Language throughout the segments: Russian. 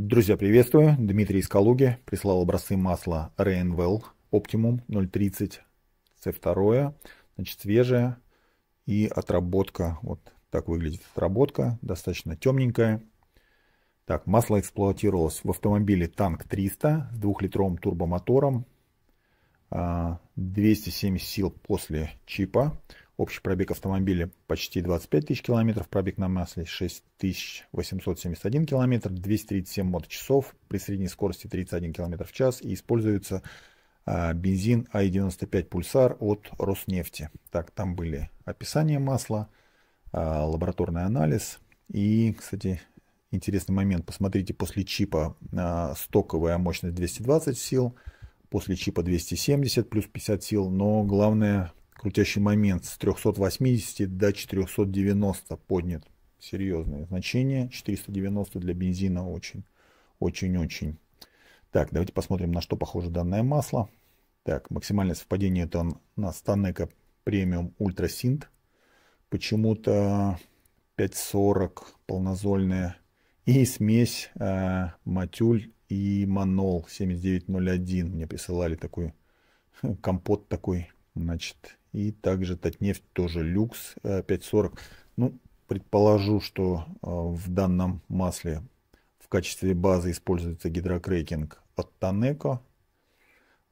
Друзья, приветствую. Дмитрий из Калуги прислал образцы масла Rainwell Optimum 0.30 C2. Значит, свежее и отработка. Вот так выглядит отработка. Достаточно темненькая. Так, масло эксплуатировалось в автомобиле Танк 300 с двухлитровым турбомотором. 270 а, сил после чипа. Общий пробег автомобиля почти 25 тысяч километров, пробег на масле 6871 километр, 237 моточасов при средней скорости 31 километр в час и используется а, бензин АИ-95 Пульсар от Роснефти. Так, там были описание масла, а, лабораторный анализ и, кстати, интересный момент. Посмотрите, после чипа а, стоковая мощность 220 сил, после чипа 270 плюс 50 сил, но главное крутящий момент с 380 до 490 поднят. Серьезное значение. 490 для бензина очень, очень-очень. Так, давайте посмотрим, на что похоже данное масло. Так, максимальное совпадение это на станека премиум ультрасинт Почему-то 540 полнозольная и смесь э, матюль и манол 7901. Мне присылали такой компот такой, значит, и также Татнефть тоже люкс 540. Э, ну, предположу, что э, в данном масле в качестве базы используется гидрокрекинг от Танеко.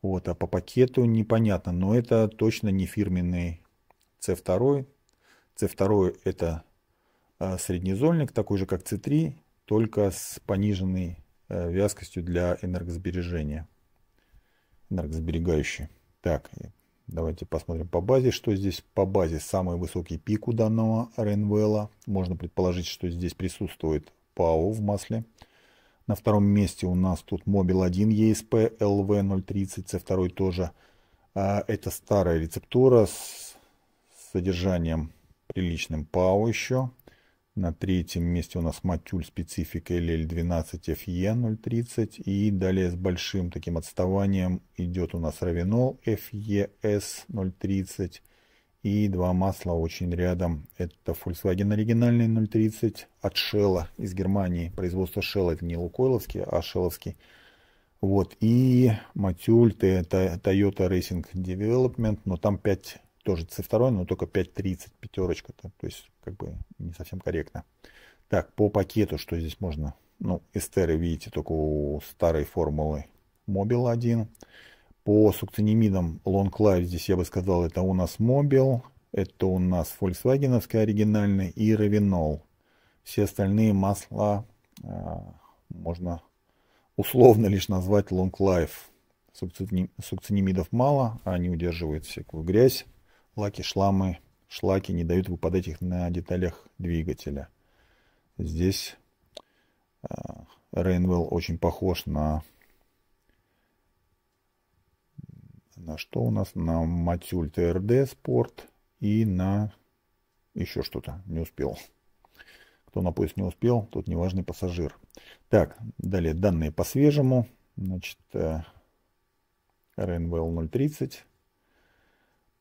Вот, а по пакету непонятно, но это точно не фирменный C2. C2 это э, среднезольник, такой же как C3, только с пониженной вязкостью для энергосбережения. Энергосберегающий. Так, Давайте посмотрим по базе, что здесь по базе. Самый высокий пик у данного Ренвелла. Можно предположить, что здесь присутствует ПАО в масле. На втором месте у нас тут Мобил 1 ESP LV030, C2 тоже. А, это старая рецептура с содержанием приличным ПАО еще. На третьем месте у нас матюль специфика LL12FE030. И далее с большим таким отставанием идет у нас равинол FES030. И два масла очень рядом. Это Volkswagen оригинальный 030 от Shell из Германии. Производство Shell это не Лукойловский, а Шелловский. Вот, и Матюль, это Toyota Racing Development, но там 5 тоже C2, но только 5.30, пятерочка. -то, то есть, как бы не совсем корректно. Так, по пакету, что здесь можно? Ну, эстеры, видите, только у старой формулы Мобил 1. По сукцинимидам Long Life здесь, я бы сказал, это у нас Мобил, это у нас Volkswagen оригинальный и Ravenol. Все остальные масла э, можно условно лишь назвать Long Life сукцинимидов мало, а они удерживают всякую грязь. Лаки, шламы, шлаки не дают выпадать их на деталях двигателя. Здесь э, Рейнвелл очень похож на... На что у нас? На Матюль ТРД Спорт и на еще что-то. Не успел. Кто на поезд не успел, тот неважный пассажир. Так, далее данные по свежему. Значит, э, Рейнвелл 030.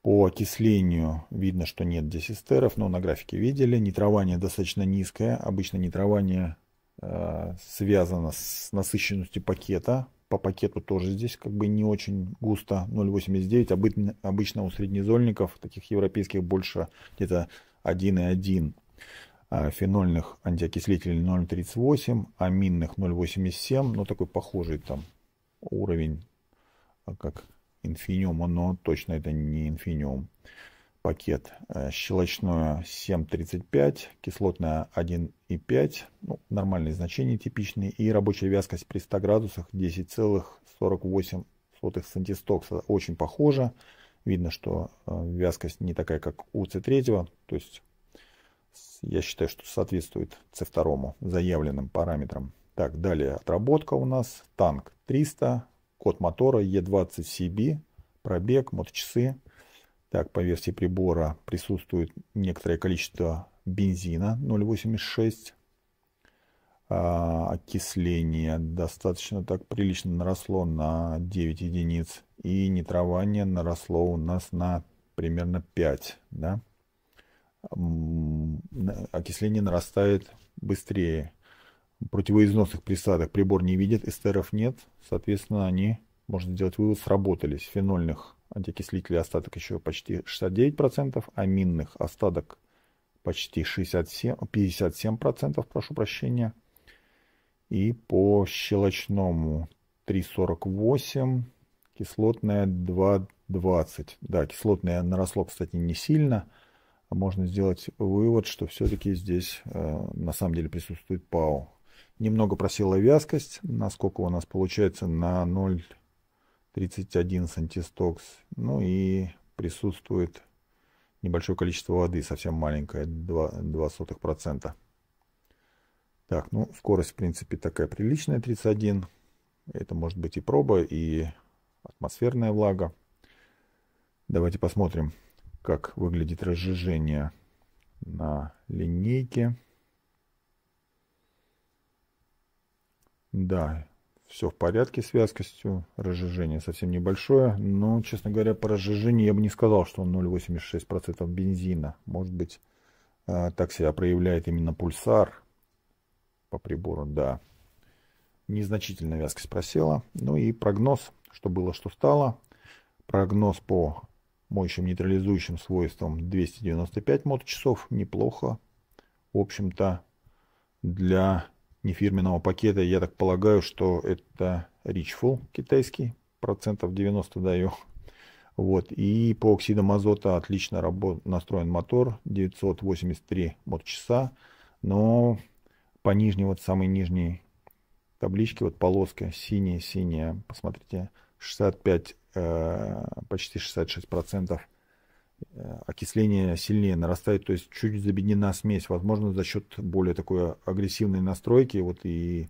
По окислению видно, что нет здесь но на графике видели. Нитрование достаточно низкое. Обычно нитрование э, связано с насыщенностью пакета. По пакету тоже здесь как бы не очень густо, 0,89. Обычно у среднезольников, таких европейских, больше где-то 1,1. А фенольных антиокислителей 0,38, аминных 0,87. Но ну, такой похожий там уровень, а как Infinium, но точно это не Infinium пакет. Э, щелочное 7,35, кислотное 1,5. Ну, нормальные значения типичные. И рабочая вязкость при 100 градусах 10,48 сантистокса. Очень похоже. Видно, что э, вязкость не такая, как у C3. То есть я считаю, что соответствует C2 заявленным параметрам. Так, далее отработка у нас. Танк 300, Код мотора E20CB, пробег, моточасы. Так, по версии прибора присутствует некоторое количество бензина 0,86. А, окисление достаточно так прилично наросло на 9 единиц. И нитрование наросло у нас на примерно 5. Да? Окисление нарастает быстрее противоизносных присадок прибор не видит, эстеров нет. Соответственно, они, можно сделать вывод, сработались. Фенольных антиокислителей остаток еще почти 69%, аминных остаток почти 67, 57%, прошу прощения. И по щелочному 3,48, кислотная 2,20. Да, кислотное наросло, кстати, не сильно. А можно сделать вывод, что все-таки здесь э, на самом деле присутствует ПАО. Немного просела вязкость. Насколько у нас получается на 0,31 сантистокс. Ну и присутствует небольшое количество воды, совсем маленькое, 2,02%. Так, ну, скорость, в принципе, такая приличная, 31. Это может быть и проба, и атмосферная влага. Давайте посмотрим, как выглядит разжижение на линейке. Да, все в порядке с вязкостью, разжижение совсем небольшое, но, честно говоря, по разжижению я бы не сказал, что он 0,86% бензина. Может быть, э, так себя проявляет именно пульсар по прибору, да. Незначительно вязкость просела. Ну и прогноз, что было, что стало. Прогноз по моющим нейтрализующим свойствам 295 моточасов. Неплохо. В общем-то, для нефирменного пакета. Я так полагаю, что это Richful китайский, процентов 90 даю. Вот. И по оксидам азота отлично работ... настроен мотор, 983 часа но по нижней, вот самой нижней табличке, вот полоска синяя-синяя, посмотрите, 65, э, почти 66 процентов – Э, окисление сильнее нарастает, то есть чуть забеднена смесь, возможно, за счет более такой агрессивной настройки, вот и,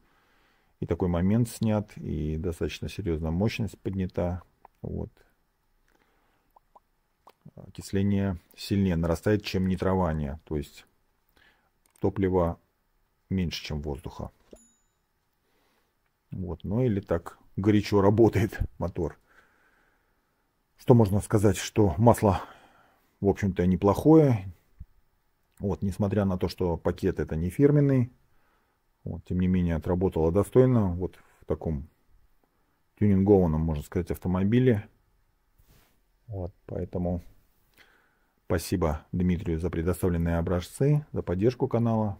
и такой момент снят, и достаточно серьезно мощность поднята, вот. Окисление сильнее нарастает, чем нитрование, то есть топлива меньше, чем воздуха. Вот, ну или так горячо работает мотор. Что можно сказать, что масло в общем-то, неплохое. Вот, несмотря на то, что пакет это не фирменный, вот, тем не менее, отработала достойно. Вот в таком тюнингованном, можно сказать, автомобиле. Вот, поэтому спасибо Дмитрию за предоставленные образцы, за поддержку канала.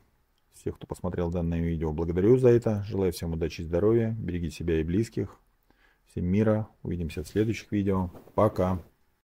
Всех, кто посмотрел данное видео, благодарю за это. Желаю всем удачи и здоровья. Берегите себя и близких. Всем мира. Увидимся в следующих видео. Пока.